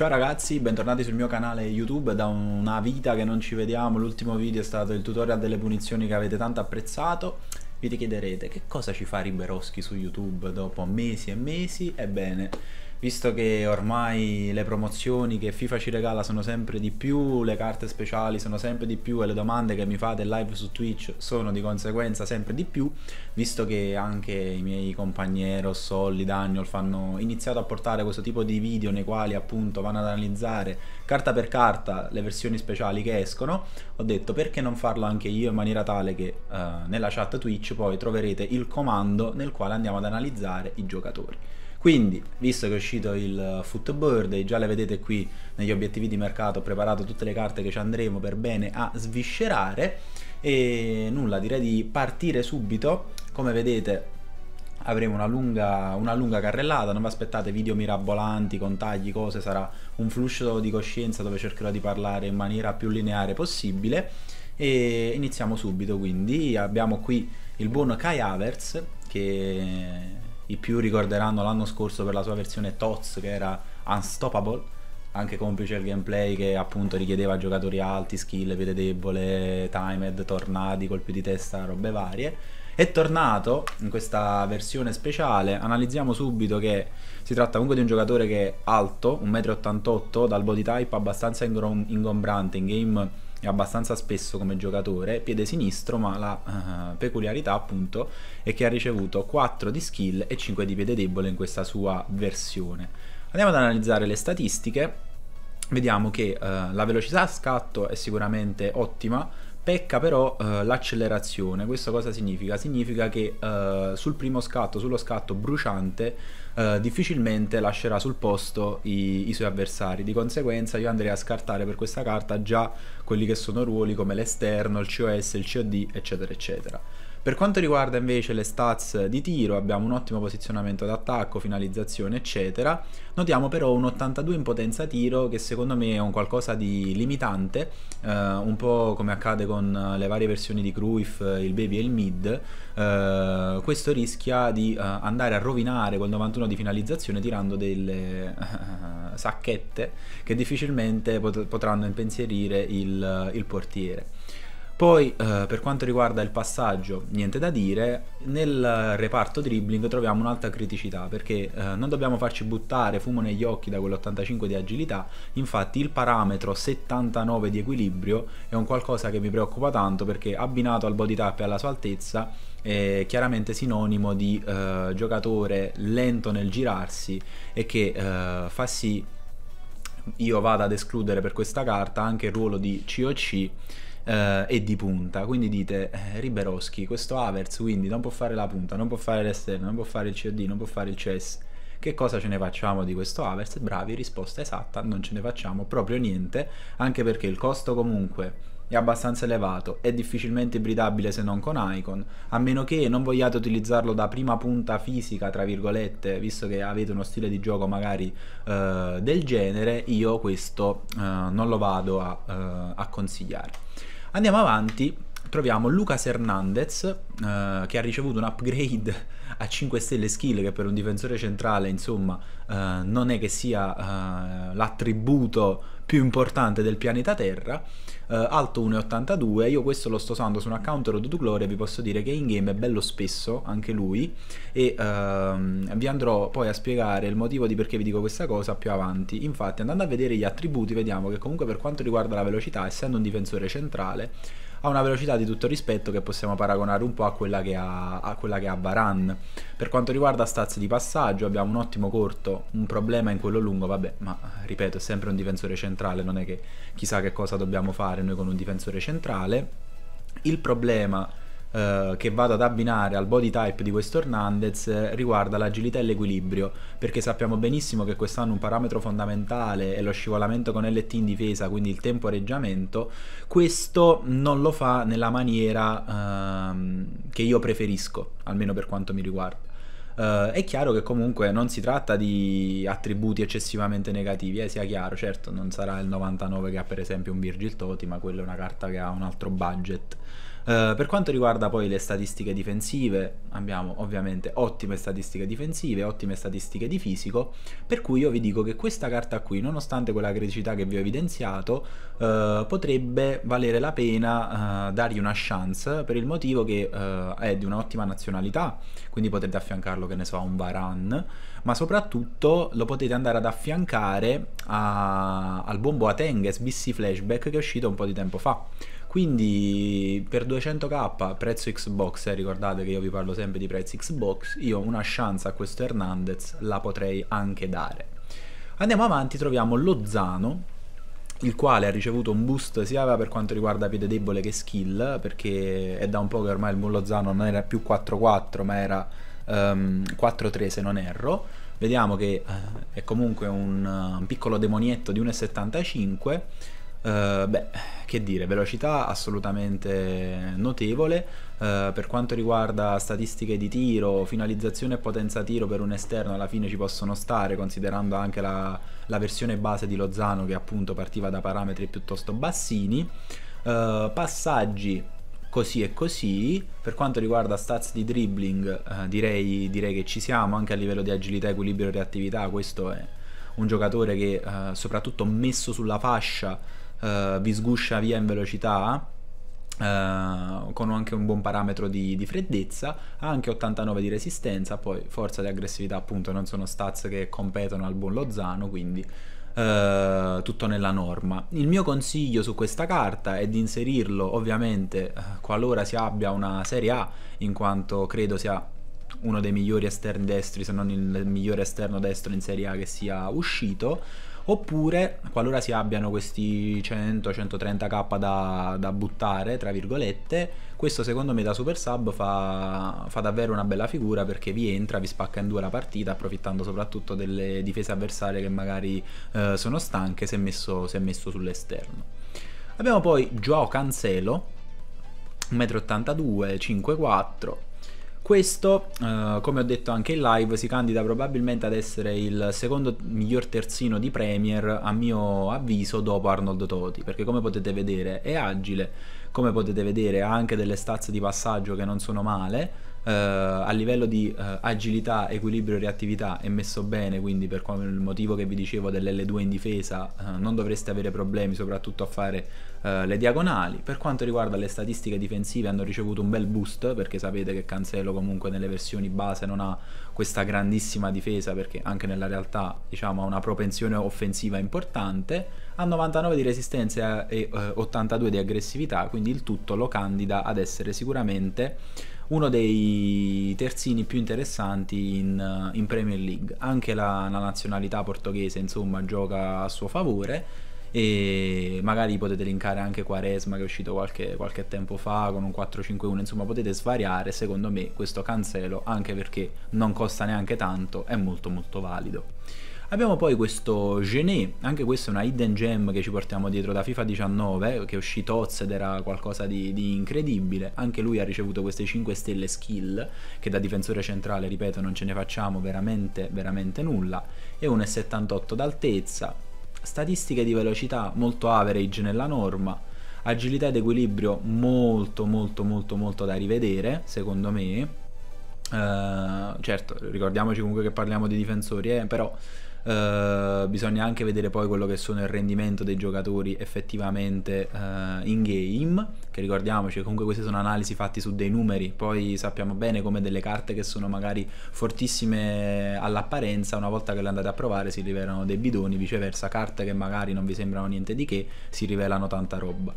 Ciao ragazzi, bentornati sul mio canale YouTube, da una vita che non ci vediamo, l'ultimo video è stato il tutorial delle punizioni che avete tanto apprezzato. Vi chiederete che cosa ci fa Riberoschi su YouTube dopo mesi e mesi? Ebbene, visto che ormai le promozioni che FIFA ci regala sono sempre di più, le carte speciali sono sempre di più e le domande che mi fate live su Twitch sono di conseguenza sempre di più, visto che anche i miei compagneros, Solli, Daniel hanno iniziato a portare questo tipo di video nei quali appunto vanno ad analizzare carta per carta le versioni speciali che escono, ho detto perché non farlo anche io in maniera tale che eh, nella chat Twitch poi troverete il comando nel quale andiamo ad analizzare i giocatori. Quindi, visto che è uscito il eh, Footbird e già le vedete qui negli obiettivi di mercato, ho preparato tutte le carte che ci andremo per bene a sviscerare e nulla, direi di partire subito. Come vedete avremo una lunga, una lunga, carrellata, non vi aspettate video mirabolanti, contagli, cose, sarà un flusso di coscienza dove cercherò di parlare in maniera più lineare possibile e iniziamo subito quindi abbiamo qui il buon Kai Havertz che i più ricorderanno l'anno scorso per la sua versione TOTS che era Unstoppable anche complice il gameplay che appunto richiedeva giocatori alti, skill, piede debole, timed, tornadi, colpi di testa, robe varie. È tornato in questa versione speciale, analizziamo subito che si tratta comunque di un giocatore che è alto, 1,88m, dal body type abbastanza ingombrante in game abbastanza spesso come giocatore, piede sinistro, ma la uh, peculiarità appunto è che ha ricevuto 4 di skill e 5 di piede debole in questa sua versione. Andiamo ad analizzare le statistiche, vediamo che uh, la velocità a scatto è sicuramente ottima, Pecca però eh, l'accelerazione, questo cosa significa? Significa che eh, sul primo scatto, sullo scatto bruciante, eh, difficilmente lascerà sul posto i, i, suoi avversari, di conseguenza io andrei a scartare per questa carta già quelli che sono ruoli come l'esterno, il COS, il COD, eccetera, eccetera. Per quanto riguarda invece le stats di tiro, abbiamo un ottimo posizionamento d'attacco, finalizzazione, eccetera. Notiamo però un 82 in potenza tiro che secondo me è un qualcosa di limitante, eh, un po' come accade con le varie versioni di Cruyff, il baby e il mid. Eh, questo rischia di eh, andare a rovinare quel 91 di finalizzazione tirando delle sacchette che difficilmente pot potranno impensierire il, il portiere. Poi eh, per quanto riguarda il passaggio, niente da dire, nel reparto dribbling troviamo un'alta criticità perché eh, non dobbiamo farci buttare fumo negli occhi da quell'85 di agilità, infatti il parametro 79 di equilibrio è un qualcosa che mi preoccupa tanto perché abbinato al body tap e alla sua altezza è chiaramente sinonimo di eh, giocatore lento nel girarsi e che eh, fa sì io vada ad escludere per questa carta anche il ruolo di COC eh, e di punta. Quindi dite, eh, Riberoschi, questo Avers, quindi non può fare la punta, non può fare l'esterno, non può fare il COD, non può fare il CS. Che cosa ce ne facciamo di questo Avers? Bravi, risposta esatta, non ce ne facciamo proprio niente, anche perché il costo comunque è abbastanza elevato, è difficilmente ibridabile se non con Icon, a meno che non vogliate utilizzarlo da prima punta fisica, tra virgolette, visto che avete uno stile di gioco magari eh, del genere, io questo eh, non lo vado a, eh, a consigliare andiamo avanti troviamo Lucas Hernandez eh, che ha ricevuto un upgrade a 5 stelle skill che per un difensore centrale insomma eh, non è che sia eh, l'attributo più importante del pianeta Terra eh, alto 1,82 io questo lo sto usando su un account Road to Glory vi posso dire che in game è bello spesso anche lui e ehm, vi andrò poi a spiegare il motivo di perché vi dico questa cosa più avanti infatti andando a vedere gli attributi vediamo che comunque per quanto riguarda la velocità essendo un difensore centrale ha una velocità di tutto rispetto che possiamo paragonare un po' a quella che ha, a quella che ha Baran. Per quanto riguarda stazzi di passaggio abbiamo un ottimo corto, un problema in quello lungo, vabbè, ma ripeto è sempre un difensore centrale, non è che chissà che cosa dobbiamo fare noi con un difensore centrale. Il problema eh, che vado ad abbinare al body type di questo Hernandez eh, riguarda l'agilità e l'equilibrio, perché sappiamo benissimo che quest'anno un parametro fondamentale è lo scivolamento con LT in difesa, quindi il temporeggiamento, questo non lo fa nella maniera ehm, che io preferisco, almeno per quanto mi riguarda. Uh, è chiaro che comunque non si tratta di attributi eccessivamente negativi, eh, sia chiaro, certo non sarà il 99 che ha per esempio un Virgil Toti, ma quella è una carta che ha un altro budget. Eh, per quanto riguarda poi le statistiche difensive, abbiamo ovviamente ottime statistiche difensive, ottime statistiche di fisico, per cui io vi dico che questa carta qui, nonostante quella criticità che vi ho evidenziato, uh, potrebbe valere la pena uh, dargli una chance per il motivo che è di un'ottima nazionalità, quindi potete affiancarlo, che ne so, a un Varan, ma soprattutto lo potete andare ad affiancare a, al bombo Ateng SBC Flashback che è uscito un po' di tempo fa quindi per 200k prezzo Xbox, eh, ricordate che io vi parlo sempre di prezzi Xbox, io una chance a questo Hernandez la potrei anche dare. Andiamo avanti, troviamo Lozano il quale ha ricevuto un boost sia per quanto riguarda piede debole che skill, perché è da un po' che ormai il Mullozano non era più 4-4, ma era um, ehm, 4-3 se non erro. Vediamo che uh, è comunque un, eh, un piccolo demonietto di 1,75 eh, beh, che dire, velocità assolutamente notevole. Uh, per quanto riguarda statistiche di tiro, finalizzazione e potenza tiro per un esterno, alla fine ci possono stare, considerando anche la, la versione base di Lozano che appunto partiva da parametri piuttosto bassini. Uh, passaggi così e così. Per quanto riguarda stats di dribbling, eh, direi, direi, che ci siamo anche a livello di agilità, equilibrio e reattività. Questo è un giocatore che, eh, soprattutto messo sulla fascia, uh, vi sguscia via in velocità Uh, con anche un buon parametro di, di, freddezza, ha anche 89 di resistenza, poi forza di aggressività appunto non sono stats che competono al buon Lozano, quindi uh, tutto nella norma. Il mio consiglio su questa carta è di inserirlo ovviamente qualora si abbia una Serie A, in quanto credo sia uno dei migliori esterni destri, se non il migliore esterno destro in Serie A che sia uscito oppure qualora si abbiano questi 100-130k da, da, buttare, tra virgolette, questo secondo me da super sub fa, fa, davvero una bella figura perché vi entra, vi spacca in due la partita, approfittando soprattutto delle difese avversarie che magari eh, sono stanche se messo, se messo sull'esterno. Abbiamo poi Joao Cancelo, 1,82 m, 5,4 questo, eh, come ho detto anche in live, si candida probabilmente ad essere il secondo miglior terzino di Premier, a mio avviso, dopo Arnold Toti, perché come potete vedere è agile, come potete vedere ha anche delle stazze di passaggio che non sono male, Uh, a livello di uh, agilità, equilibrio e reattività è messo bene, quindi per il motivo che vi dicevo dell'L2 in difesa uh, non dovreste avere problemi soprattutto a fare eh, le diagonali. Per quanto riguarda le statistiche difensive hanno ricevuto un bel boost perché sapete che Cancelo comunque nelle versioni base non ha questa grandissima difesa perché anche nella realtà diciamo ha una propensione offensiva importante. Ha 99 di resistenza e 82 eh, di aggressività, quindi il tutto lo candida ad essere sicuramente uno dei terzini più interessanti in, eh, in Premier League. Anche la, la, nazionalità portoghese, insomma, gioca a suo favore e magari potete linkare anche Quaresma che è uscito qualche, qualche tempo fa con un 4-5-1, insomma potete svariare, secondo me questo cancelo anche perché non costa neanche tanto, è molto molto valido. Abbiamo poi questo Genet, anche questa è una hidden gem che ci portiamo dietro da FIFA 19, eh, che è uscito Oz ed era qualcosa di, di, incredibile. Anche lui ha ricevuto queste 5 stelle skill, che da difensore centrale, ripeto, non ce ne facciamo veramente, veramente nulla. E 1,78 d'altezza, statistiche di velocità molto average nella norma, agilità ed equilibrio molto molto molto molto da rivedere, secondo me. Uh, certo, ricordiamoci comunque che parliamo di difensori, eh, però eh, bisogna anche vedere poi quello che sono il rendimento dei giocatori effettivamente uh, in game, che ricordiamoci comunque queste sono analisi fatte su dei numeri, poi sappiamo bene come delle carte che sono magari fortissime all'apparenza, una volta che le andate a provare si rivelano dei bidoni, viceversa carte che magari non vi sembrano niente di che si rivelano tanta roba.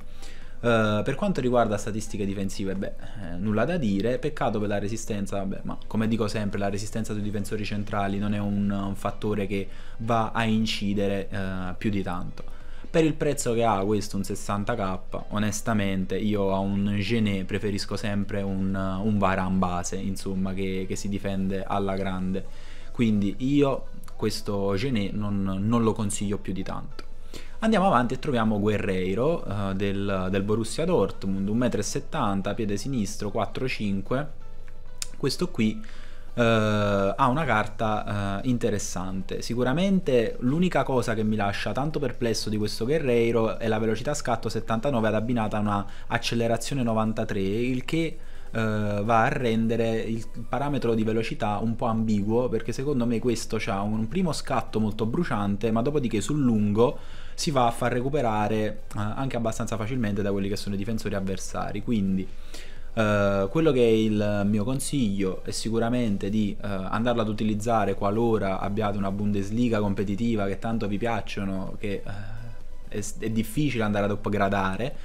Eh, per quanto riguarda statistiche difensive, beh, eh, nulla da dire, peccato per la resistenza, vabbè, ma come dico sempre, la resistenza sui difensori centrali non è un, un fattore che va a incidere uh, più di tanto. Per il prezzo che ha questo, un 60k, onestamente io a un Genè preferisco sempre un, un Varan base, insomma, che, che si difende alla grande. Quindi io questo Genè non, non lo consiglio più di tanto. Andiamo avanti e troviamo Guerreiro uh, del, del, Borussia Dortmund, 1,70m, piede sinistro, 4,5. Questo qui uh, ha una carta uh, interessante. Sicuramente l'unica cosa che mi lascia tanto perplesso di questo Guerreiro è la velocità scatto 79 ad abbinata a una accelerazione 93, il che... Uh, va a rendere il parametro di velocità un po' ambiguo perché secondo me questo ha un primo scatto molto bruciante ma dopodiché sul lungo si va a far recuperare uh, anche abbastanza facilmente da quelli che sono i difensori avversari. Quindi uh, quello che è il mio consiglio è sicuramente di uh, andarla ad utilizzare qualora abbiate una Bundesliga competitiva che tanto vi piacciono, che è, è difficile andare ad upgradare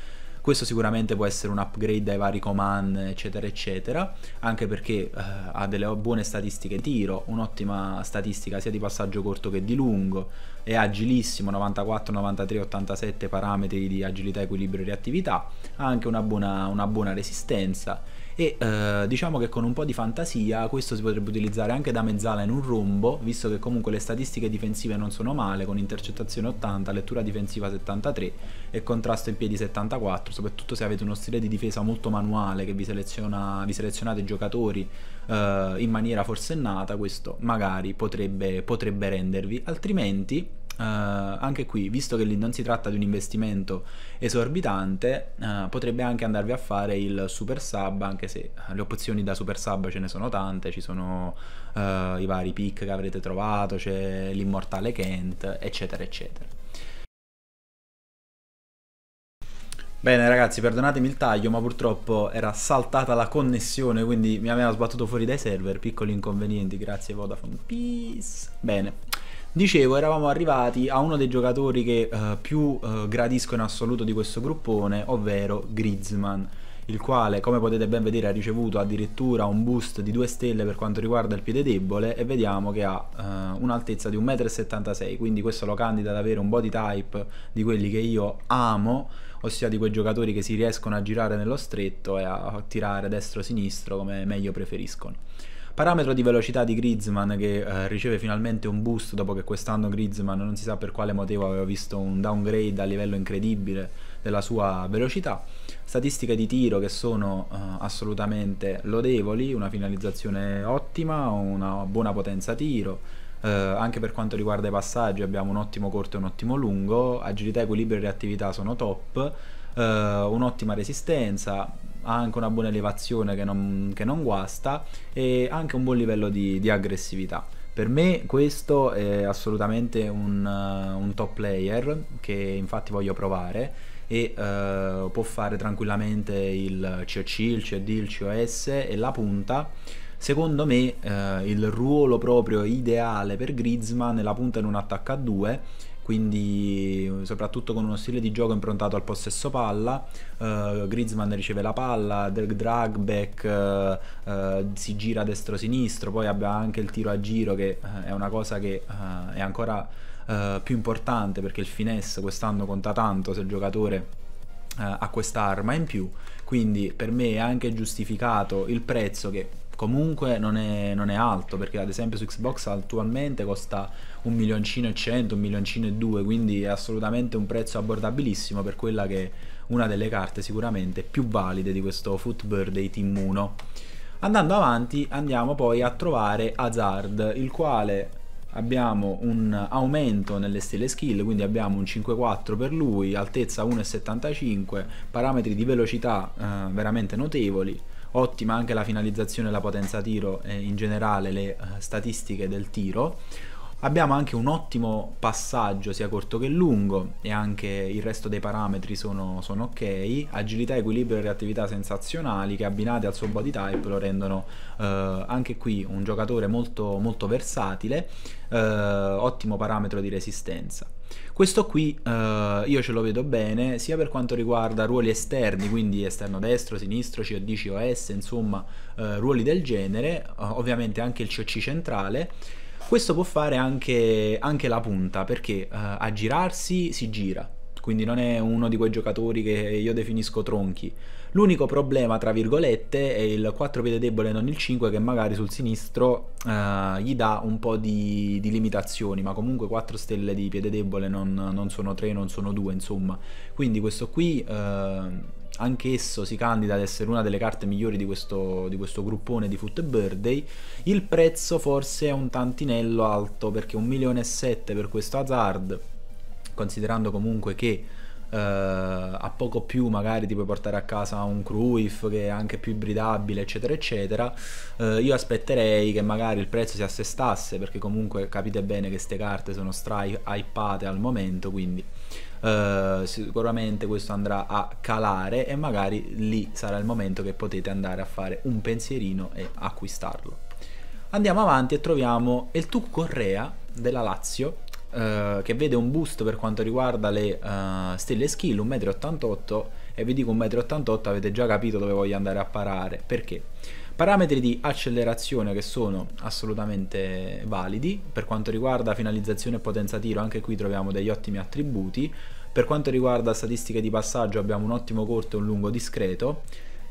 questo sicuramente può essere un upgrade ai vari command, eccetera, eccetera, anche perché eh, ha delle buone statistiche di tiro, un'ottima statistica sia di passaggio corto che di lungo, è agilissimo, 94, 93, 87 parametri di agilità, equilibrio e reattività, ha anche una buona, una buona resistenza e eh, diciamo che con un po' di fantasia questo si potrebbe utilizzare anche da mezzala in un rombo, visto che comunque le statistiche difensive non sono male, con intercettazione 80, lettura difensiva 73 e contrasto in piedi 74, soprattutto se avete uno stile di difesa molto manuale che vi, seleziona, vi selezionate i giocatori eh, in maniera forsennata, questo magari potrebbe, potrebbe rendervi, altrimenti Uh, anche qui, visto che non si tratta di un investimento esorbitante, uh, potrebbe anche andarvi a fare il super sub, anche se eh, le opzioni da super sub ce ne sono tante, ci sono uh, i vari pick che avrete trovato, c'è l'immortale Kent, eccetera, eccetera. Bene ragazzi, perdonatemi il taglio, ma purtroppo era saltata la connessione, quindi mi aveva sbattuto fuori dai server, piccoli inconvenienti, grazie Vodafone. Peace. Bene. Dicevo, eravamo arrivati a uno dei giocatori che eh, più eh, gradisco in assoluto di questo gruppone, ovvero Griezmann il quale come potete ben vedere ha ricevuto addirittura un boost di 2 stelle per quanto riguarda il piede debole e vediamo che ha eh, un'altezza di 1,76 m quindi questo lo candida ad avere un body type di quelli che io amo ossia di quei giocatori che si riescono a girare nello stretto e a tirare destro-sinistro come meglio preferiscono Parametro di velocità di Griezmann che eh, riceve finalmente un boost dopo che quest'anno Griezmann non si sa per quale motivo aveva visto un downgrade a livello incredibile della sua velocità. Statistiche di tiro che sono eh, assolutamente lodevoli, una finalizzazione ottima, una buona potenza tiro. Eh, anche per quanto riguarda i passaggi abbiamo un ottimo corto e un ottimo lungo, agilità, equilibrio e reattività sono top, eh, un'ottima resistenza, ha anche una buona elevazione che non, che non guasta e anche un buon livello di, di aggressività. Per me questo è assolutamente un, eh, un, top player che infatti voglio provare e uh, può fare tranquillamente il COC, il COD, il COS e la punta. Secondo me uh, il ruolo proprio ideale per Griezmann è la punta in un attacco a 2 quindi soprattutto con uno stile di gioco improntato al possesso palla, uh, Griezmann riceve la palla, drag back uh, eh, uh, eh, si gira destro-sinistro, poi abbia anche il tiro a giro che è una cosa che è ancora più importante perché il finesse quest'anno conta tanto se il giocatore ha quest'arma in più, quindi per me è anche giustificato il prezzo che comunque non è, non è, alto perché ad esempio su Xbox attualmente costa un milioncino e cento, un milioncino e due quindi è assolutamente un prezzo abbordabilissimo per quella che è una delle carte sicuramente più valide di questo Footbird dei Team 1 andando avanti andiamo poi a trovare Hazard il quale abbiamo un aumento nelle stelle skill quindi abbiamo un 5.4 per lui altezza 1.75 parametri di velocità eh, veramente notevoli ottima anche la finalizzazione e la potenza tiro e in generale le eh, statistiche del tiro. Abbiamo anche un ottimo passaggio sia corto che lungo e anche il resto dei parametri sono, sono ok. Agilità, equilibrio e reattività sensazionali che abbinate al suo body type lo rendono eh, anche qui un giocatore molto, molto versatile, eh, ottimo parametro di resistenza. Questo qui eh, io ce lo vedo bene sia per quanto riguarda ruoli esterni, quindi esterno destro, sinistro, COD, COS, insomma eh, ruoli del genere, eh, ovviamente anche il COC centrale. Questo può fare anche, anche la punta perché eh, a girarsi si gira, quindi non è uno di quei giocatori che io definisco tronchi, L'unico problema, tra virgolette, è il 4 piede debole e non il 5 che magari sul sinistro eh, gli dà un po' di, di, limitazioni, ma comunque 4 stelle di piede debole non, non sono 3, non sono 2, insomma. Quindi questo qui... Eh, anch'esso si candida ad essere una delle carte migliori di questo, di questo gruppone di Foot Birthday. Il prezzo forse è un tantinello alto perché 1.700.000 per questo Hazard, considerando comunque che eh, a poco più magari ti puoi portare a casa un Cruif che è anche più ibridabile eccetera eccetera eh, io aspetterei che magari il prezzo si assestasse perché comunque capite bene che queste carte sono stra hypate al momento quindi Uh, sicuramente questo andrà a calare e magari lì sarà il momento che potete andare a fare un pensierino e acquistarlo. Andiamo avanti e troviamo il Tuc Correa della Lazio eh, che vede un boost per quanto riguarda le eh, stelle skill 1,88m e vi dico 1,88m avete già capito dove voglio andare a parare perché parametri di accelerazione che sono assolutamente validi per quanto riguarda finalizzazione e potenza tiro anche qui troviamo degli ottimi attributi per quanto riguarda statistiche di passaggio abbiamo un ottimo corto e un lungo discreto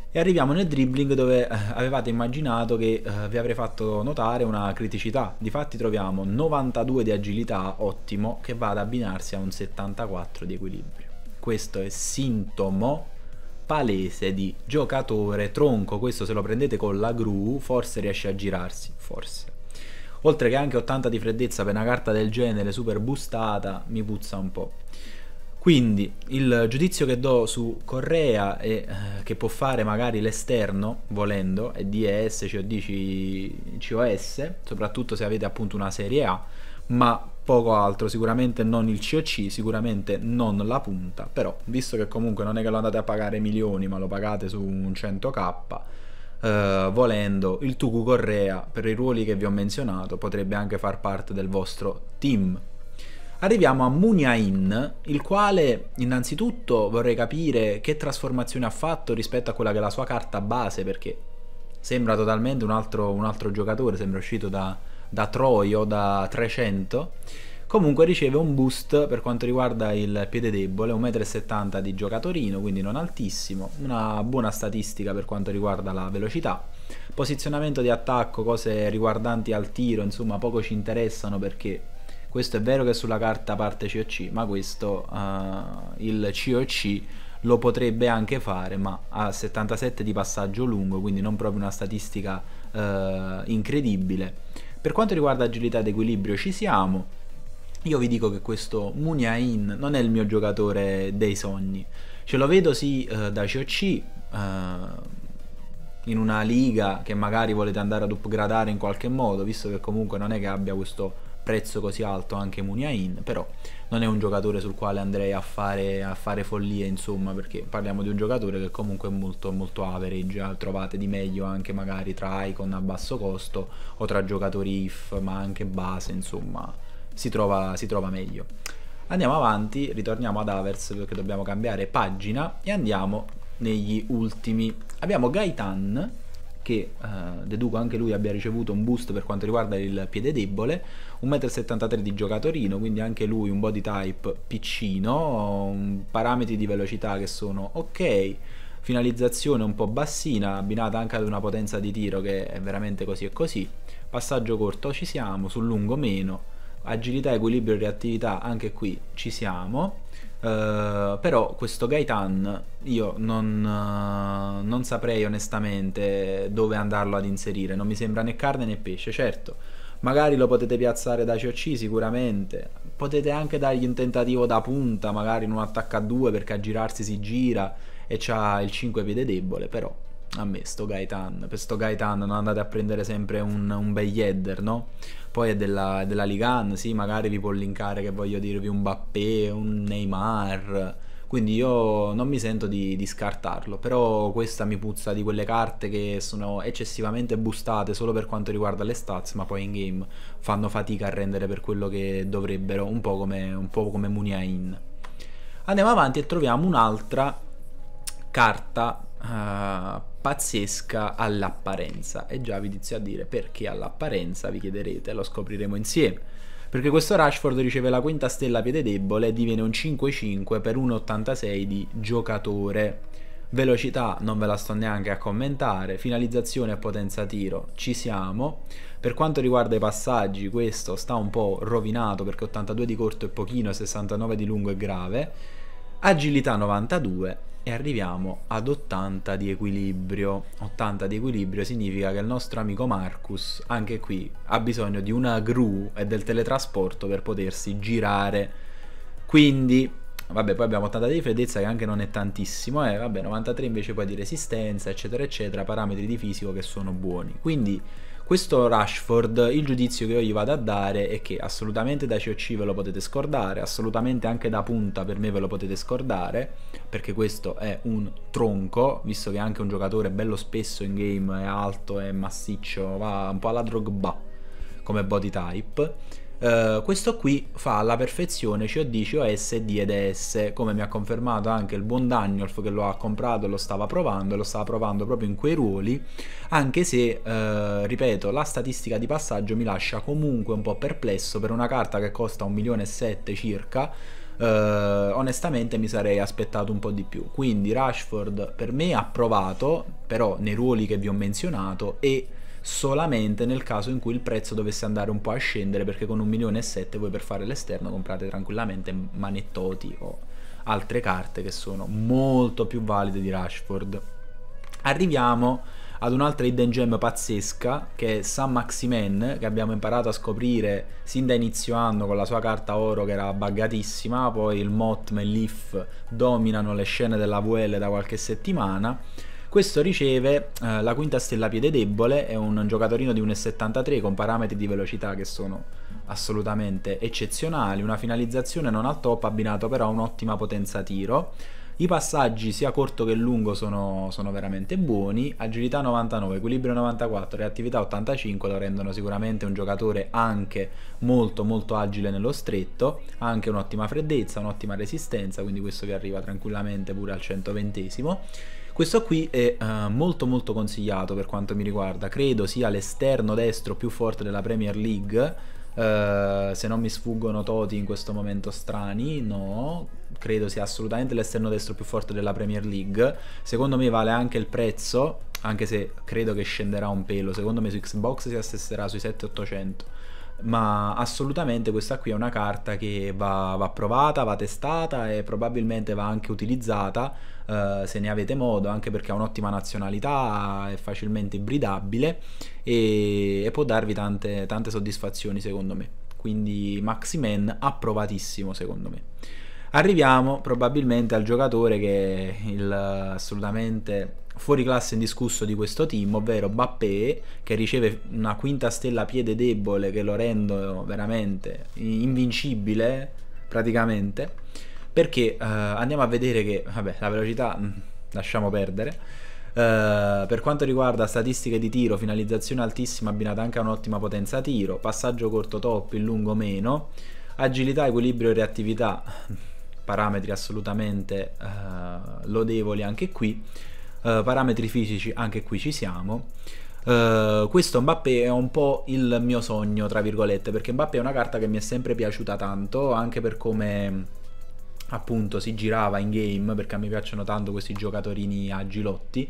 e arriviamo nel dribbling dove eh, avevate immaginato che eh, vi avrei fatto notare una criticità. Difatti troviamo 92 di agilità, ottimo, che va ad abbinarsi a un 74 di equilibrio. Questo è sintomo palese di giocatore tronco, questo se lo prendete con la gru forse riesce a girarsi, forse. Oltre che anche 80 di freddezza per una carta del genere super boostata mi puzza un po'. Quindi il giudizio che do su Correa e eh, che può fare magari l'esterno volendo è DES, COD, cioè COS, soprattutto se avete appunto una serie A, ma poco altro, sicuramente non il COC, sicuramente non la punta, però visto che comunque non è che lo andate a pagare milioni, ma lo pagate su un 100k, Uh, eh, volendo il Tuku Correa per i ruoli che vi ho menzionato potrebbe anche far parte del vostro team Arriviamo a Munyain, il quale innanzitutto vorrei capire che trasformazione ha fatto rispetto a quella che è la sua carta base, perché sembra totalmente un altro, un altro giocatore, sembra uscito da, da Troy o da 300. Comunque riceve un boost per quanto riguarda il piede debole, 1,70 m di giocatorino, quindi non altissimo, una buona statistica per quanto riguarda la velocità. Posizionamento di attacco, cose riguardanti al tiro, insomma poco ci interessano perché questo è vero che sulla carta parte COC, ma questo uh, il COC lo potrebbe anche fare, ma ha 77 di passaggio lungo, quindi non proprio una statistica uh, incredibile. Per quanto riguarda agilità ed equilibrio ci siamo. Io vi dico che questo Muniain non è il mio giocatore dei sogni. Ce lo vedo sì uh, da COC, in una liga che magari volete andare ad upgradare in qualche modo, visto che comunque non è che abbia questo prezzo così alto anche Muniain, però non è un giocatore sul quale andrei a fare, a fare follie, insomma, perché parliamo di un giocatore che comunque è molto, molto average, eh, trovate di meglio anche magari tra icon a basso costo o tra giocatori if, ma anche base, insomma, si trova, si trova meglio. Andiamo avanti, ritorniamo ad Avers perché dobbiamo cambiare pagina e andiamo negli ultimi. Abbiamo Gaitan che eh, deduco anche lui abbia ricevuto un boost per quanto riguarda il piede debole 1,73 m di giocatorino, quindi anche lui un body type piccino, parametri di velocità che sono ok, finalizzazione un po' bassina, abbinata anche ad una potenza di tiro che è veramente così e così, passaggio corto ci siamo, sul lungo meno, agilità, equilibrio e reattività anche qui ci siamo. Uh, però questo Gaitan io non, uh, non saprei onestamente dove andarlo ad inserire, non mi sembra né carne né pesce, certo magari lo potete piazzare da COC sicuramente, potete anche dargli un tentativo da punta, magari in un attacco a due perché a girarsi si gira e c'ha il 5 piede debole, però a me sto Gaetan, per sto Gaetan non andate a prendere sempre un, un bel header, no? Poi è della, della Ligan, sì, magari vi può linkare che voglio dirvi un Bappé, un Neymar quindi io non mi sento di, di scartarlo, però questa mi puzza di quelle carte che sono eccessivamente boostate solo per quanto riguarda le stats, ma poi in game fanno fatica a rendere per quello che dovrebbero, un po' come, un po come Muniain. Andiamo avanti e troviamo un'altra carta Uh, pazzesca all'apparenza. E già vi inizio a dire perché all'apparenza, vi chiederete, lo scopriremo insieme perché questo Rashford riceve la quinta stella piede debole e diviene un 5-5 per 1,86 di giocatore. Velocità non ve la sto neanche a commentare, finalizzazione e potenza tiro ci siamo. Per quanto riguarda i passaggi questo sta un po' rovinato perché 82 di corto è pochino, 69 di lungo è grave agilità 92 e arriviamo ad 80 di equilibrio. 80 di equilibrio significa che il nostro amico Marcus, anche qui, ha bisogno di una gru e del teletrasporto per potersi girare. Quindi, vabbè, poi abbiamo 80 di freddezza che anche non è tantissimo, eh, vabbè, 93 invece poi di resistenza, eccetera, eccetera, parametri di fisico che sono buoni. Quindi questo Rashford, il giudizio che io gli vado a dare è che assolutamente da COC ve lo potete scordare, assolutamente anche da punta per me ve lo potete scordare, perché questo è un tronco, visto che è anche un giocatore bello spesso in game, è alto, è massiccio, va un po' alla Drogba come body type eh, questo qui fa alla perfezione COD, COS e DDS, come mi ha confermato anche il buon Daniel che lo ha comprato e lo stava provando, e lo stava provando proprio in quei ruoli, anche se, uh, ripeto, la statistica di passaggio mi lascia comunque un po' perplesso per una carta che costa 1 milione e 7 circa, uh, onestamente mi sarei aspettato un po' di più. Quindi Rashford per me ha provato, però nei ruoli che vi ho menzionato e solamente nel caso in cui il prezzo dovesse andare un po' a scendere perché con 1,7 milioni voi per fare l'esterno comprate tranquillamente manettoti o altre carte che sono molto più valide di Rashford. Arriviamo ad un'altra hidden gem pazzesca che è San Maximen che abbiamo imparato a scoprire sin da inizio anno con la sua carta oro che era buggatissima, poi il Motm e l'If dominano le scene della VL da qualche settimana questo riceve eh, la quinta stella piede debole, è un giocatorino di 1,73 con parametri di velocità che sono assolutamente eccezionali, una finalizzazione non al top abbinato però a un'ottima potenza tiro. I passaggi sia corto che lungo sono, sono, veramente buoni, agilità 99, equilibrio 94 reattività 85 lo rendono sicuramente un giocatore anche molto molto agile nello stretto, ha anche un'ottima freddezza, un'ottima resistenza, quindi questo vi arriva tranquillamente pure al 120 questo qui è uh, molto molto consigliato per quanto mi riguarda, credo sia l'esterno destro più forte della Premier League, uh, se non mi sfuggono Toti in questo momento strani, no, credo sia assolutamente l'esterno destro più forte della Premier League, secondo me vale anche il prezzo, anche se credo che scenderà un pelo, secondo me su Xbox si assesserà sui 7800 ma assolutamente questa qui è una carta che va, va provata, va testata e probabilmente va anche utilizzata eh, se ne avete modo, anche perché ha un'ottima nazionalità, è facilmente ibridabile e, e può darvi tante, tante soddisfazioni secondo me. Quindi Maximen approvatissimo secondo me. Arriviamo probabilmente al giocatore che è il, assolutamente fuori classe indiscusso di questo team, ovvero Bappé che riceve una quinta stella piede debole che lo rendono veramente invincibile praticamente, perché eh, andiamo a vedere che, vabbè, la velocità mm, lasciamo perdere. Uh, per quanto riguarda statistiche di tiro, finalizzazione altissima abbinata anche a un'ottima potenza tiro, passaggio corto top, il lungo meno, agilità, equilibrio e reattività, parametri assolutamente uh, lodevoli anche qui. Eh, parametri fisici anche qui ci siamo. Uh, questo Mbappé è un po' il mio sogno, tra virgolette, perché Mbappé è una carta che mi è sempre piaciuta tanto, anche per come appunto si girava in game, perché a me piacciono tanto questi giocatori agilotti.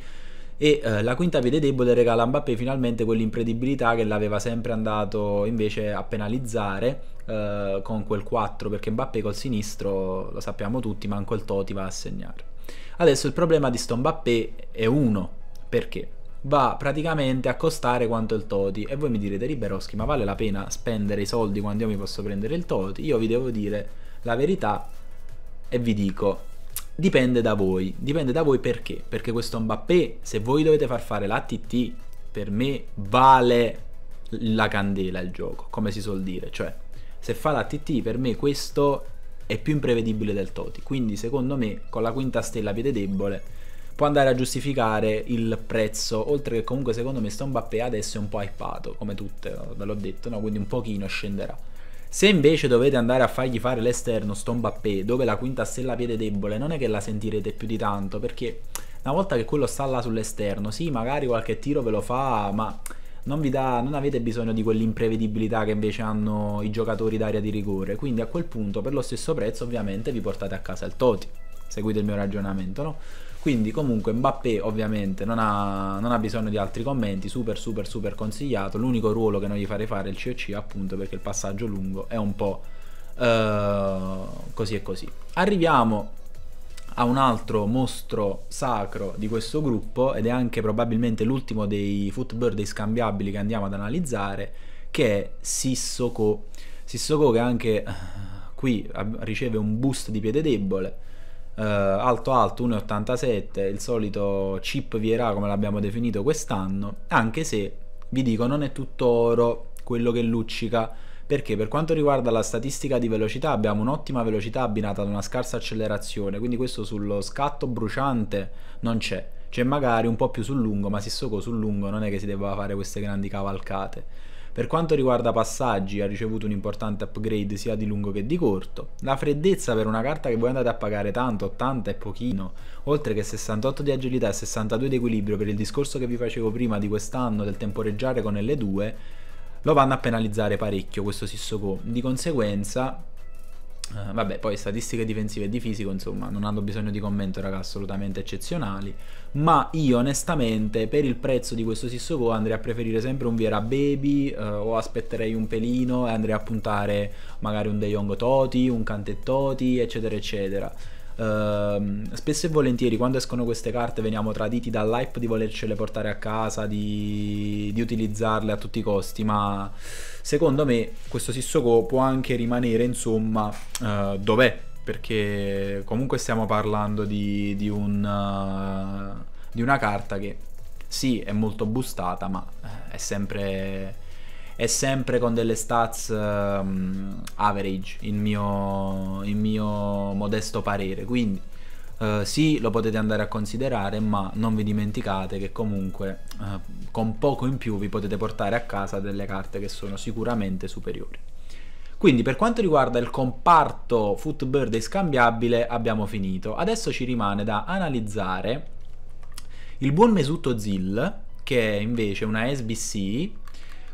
E uh, la quinta piede debole regala a Mbappé finalmente quell'impredibilità che l'aveva sempre andato invece a penalizzare uh, con quel 4, perché Mbappé col sinistro, lo sappiamo tutti, manco il Toti va a segnare. Adesso il problema di sto Mbappé è uno, perché? va praticamente a costare quanto il Toti. E voi mi direte, Riberoschi, ma vale la pena spendere i soldi quando io mi posso prendere il Toti? Io vi devo dire la verità e vi dico, dipende da voi. Dipende da voi perché? Perché questo Mbappé, se voi dovete far fare la TT, per me vale la candela il gioco, come si suol dire. Cioè, se fa la TT, per me questo è più imprevedibile del Toti. Quindi, secondo me, con la quinta stella piede debole può andare a giustificare il prezzo, oltre che comunque secondo me Stone adesso è un po' hypato, come tutte, ve l'ho detto, no? quindi un pochino scenderà. Se invece dovete andare a fargli fare l'esterno Stone dove la quinta stella piede debole non è che la sentirete più di tanto, perché una volta che quello sta là sull'esterno, sì, magari qualche tiro ve lo fa, ma non, dà, non avete bisogno di quell'imprevedibilità che invece hanno i giocatori d'aria di rigore. Quindi a quel punto, per lo stesso prezzo, ovviamente vi portate a casa il Toti. Seguite il mio ragionamento, no? Quindi comunque Mbappé ovviamente non ha, non ha, bisogno di altri commenti, super super super consigliato, l'unico ruolo che non gli farei fare è il COC appunto perché il passaggio lungo è un po' uh, così e così. Arriviamo a un altro mostro sacro di questo gruppo ed è anche probabilmente l'ultimo dei footbird scambiabili che andiamo ad analizzare che è Sissoko. Sissoko che anche eh, qui riceve un boost di piede debole Uh, alto alto 1,87 il solito chip Vierà come l'abbiamo definito quest'anno anche se vi dico non è tutto oro quello che luccica perché per quanto riguarda la statistica di velocità abbiamo un'ottima velocità abbinata ad una scarsa accelerazione, quindi questo sullo scatto bruciante non c'è. C'è magari un po' più sul lungo, ma Sissoko sul lungo non è che si debba fare queste grandi cavalcate. Per quanto riguarda passaggi ha ricevuto un importante upgrade sia di lungo che di corto. La freddezza per una carta che voi andate a pagare tanto, 80 e pochino, oltre che 68 di agilità e 62 di equilibrio per il discorso che vi facevo prima di quest'anno del temporeggiare con L2, lo vanno a penalizzare parecchio questo Sissoko. Di conseguenza, eh, vabbè, poi statistiche difensive e di fisico, insomma, non hanno bisogno di commento, raga, assolutamente eccezionali. Ma io, onestamente, per il prezzo di questo Sissoko andrei a preferire sempre un Viera Baby eh, o aspetterei un pelino e andrei a puntare magari un De Jong Toti, un Cantettoti, eccetera, eccetera. Ehm, spesso e volentieri quando escono queste carte veniamo traditi dall'hype di volercele portare a casa, di, di utilizzarle a tutti i costi, ma secondo me questo Sissoko può anche rimanere insomma uh, dov'è, perché comunque stiamo parlando di, di, un, uh, di una carta che sì è molto boostata ma eh, è sempre e sempre con delle stats um, average, il mio, il mio modesto parere. Quindi Uh, sì, lo potete andare a considerare, ma non vi dimenticate che comunque uh, con poco in più vi potete portare a casa delle carte che sono sicuramente superiori. Quindi per quanto riguarda il comparto footbird e scambiabile abbiamo finito. Adesso ci rimane da analizzare il buon Mesuto Zill, che è invece una SBC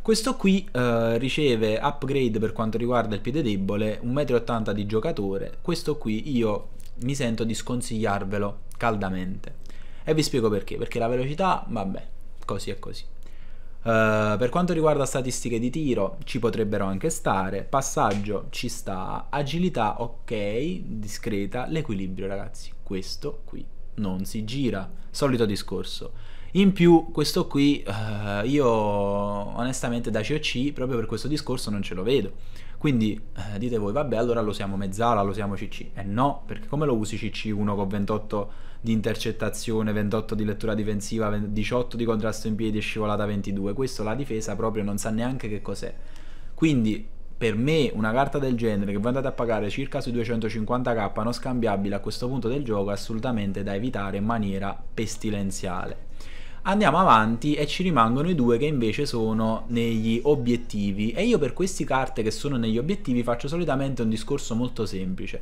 questo qui eh, riceve upgrade per quanto riguarda il piede debole, 1,80 m di giocatore. Questo qui io mi sento di sconsigliarvelo caldamente. E vi spiego perché, perché la velocità, vabbè, così è così. Uh, per quanto riguarda statistiche di tiro, ci potrebbero anche stare. Passaggio ci sta. Agilità, ok, discreta. L'equilibrio, ragazzi, questo qui non si gira. Solito discorso. In più questo qui uh, io onestamente da COC proprio per questo discorso non ce lo vedo. Quindi uh, dite voi vabbè allora lo siamo mezzala, lo siamo CC. E eh no, perché come lo usi CC1 con 28 di intercettazione, 28 di lettura difensiva, 18 di contrasto in piedi e scivolata 22? Questo la difesa proprio non sa neanche che cos'è. Quindi per me una carta del genere che voi andate a pagare circa sui 250k non scambiabile a questo punto del gioco è assolutamente da evitare in maniera pestilenziale andiamo avanti e ci rimangono i due che invece sono negli obiettivi e io per queste carte che sono negli obiettivi faccio solitamente un discorso molto semplice.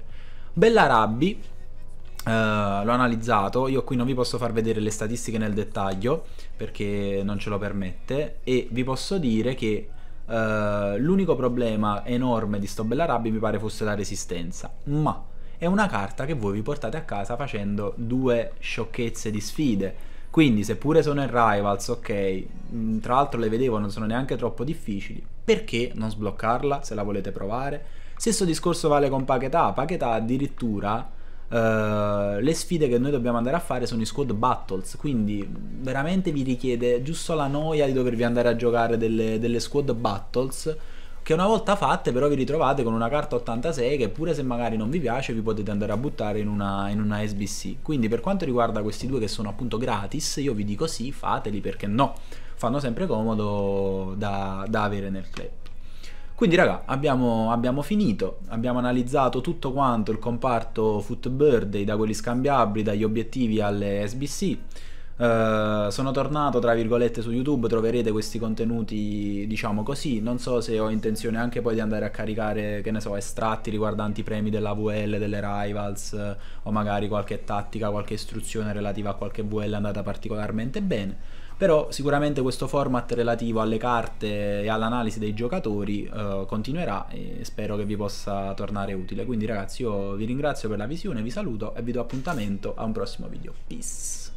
Bella Rabbi, eh, l'ho analizzato, io qui non vi posso far vedere le statistiche nel dettaglio perché non ce lo permette e vi posso dire che eh, l'unico problema enorme di sto Bella Rabbi mi pare fosse la resistenza, ma è una carta che voi vi portate a casa facendo due sciocchezze di sfide quindi, seppure sono in Rivals, ok, mm, tra l'altro le vedevo, non sono neanche troppo difficili, perché non sbloccarla se la volete provare? Stesso discorso vale con Paketà, Paketà addirittura... Uh, le sfide che noi dobbiamo andare a fare sono i squad battles, quindi veramente vi richiede giusto la noia di dovervi andare a giocare delle, delle squad battles che una volta fatte però vi ritrovate con una carta 86 che pure se magari non vi piace vi potete andare a buttare in una, in una SBC. Quindi per quanto riguarda questi due che sono appunto gratis, io vi dico sì, fateli perché no, fanno sempre comodo da, da avere nel club. Quindi raga, abbiamo, abbiamo, finito, abbiamo analizzato tutto quanto il comparto Footbird, da quelli scambiabili, dagli obiettivi alle SBC eh, sono tornato, tra virgolette, su YouTube, troverete questi contenuti, diciamo così. Non so se ho intenzione anche poi di andare a caricare, che ne so, estratti riguardanti i premi della VL, delle Rivals, eh, o magari qualche tattica, qualche istruzione relativa a qualche VL andata particolarmente bene però sicuramente questo format relativo alle carte e all'analisi dei giocatori eh, continuerà e spero che vi possa tornare utile quindi ragazzi io vi ringrazio per la visione vi saluto e vi do appuntamento a un prossimo video peace